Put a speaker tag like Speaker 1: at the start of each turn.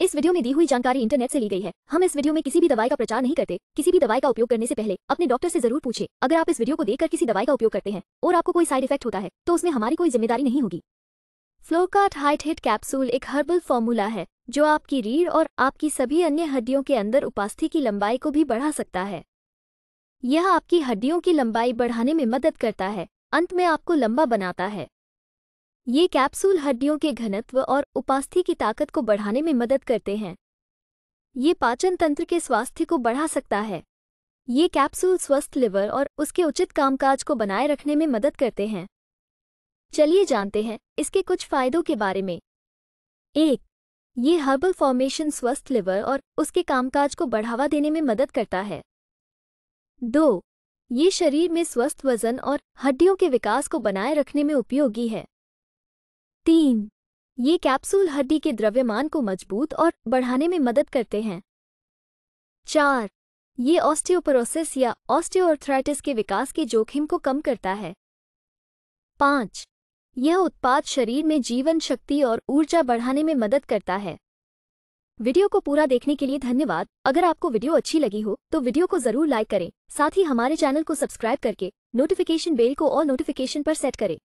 Speaker 1: इस वीडियो में दी हुई जानकारी इंटरनेट से ली गई है हम इस वीडियो में किसी भी दवाई का प्रचार नहीं करते किसी भी दवाई का उपयोग करने से पहले अपने डॉक्टर से जरूर पूछे अगर आप इस वीडियो को देखकर किसी दवाई का उपयोग करते हैं और आपको कोई साइड इफेक्ट होता है तो उसमें हमारी कोई जिम्मेदारी नहीं होगी फ्लोकार्ट हाइट हिट कैप्सूल एक हर्बल फॉर्मूला है जो आपकी रीढ़ और आपकी सभी अन्य हड्डियों के अंदर उपास्थि की लंबाई को भी बढ़ा सकता है यह आपकी हड्डियों की लंबाई बढ़ाने में मदद करता है अंत में आपको लंबा बनाता है ये कैप्सूल हड्डियों के घनत्व और उपास्थि की ताकत को बढ़ाने में मदद करते हैं ये पाचन तंत्र के स्वास्थ्य को बढ़ा सकता है ये कैप्सूल स्वस्थ लिवर और उसके उचित कामकाज को बनाए रखने में मदद करते हैं चलिए जानते हैं इसके कुछ फायदों के बारे में एक ये हर्बल फॉर्मेशन स्वस्थ लिवर और उसके कामकाज को बढ़ावा देने में मदद करता है दो ये शरीर में स्वस्थ वजन और हड्डियों के विकास को बनाए रखने में उपयोगी है ये कैप्सूल हड्डी के द्रव्यमान को मजबूत और बढ़ाने में मदद करते हैं चार ये ऑस्टियोपरोसिस या ऑस्टियोआर्थराइटिस के विकास के जोखिम को कम करता है पाँच यह उत्पाद शरीर में जीवन शक्ति और ऊर्जा बढ़ाने में मदद करता है वीडियो को पूरा देखने के लिए धन्यवाद अगर आपको वीडियो अच्छी लगी हो तो वीडियो को जरूर लाइक करें साथ ही हमारे चैनल को सब्सक्राइब करके नोटिफिकेशन बेल को ऑल नोटिफिकेशन पर सेट करें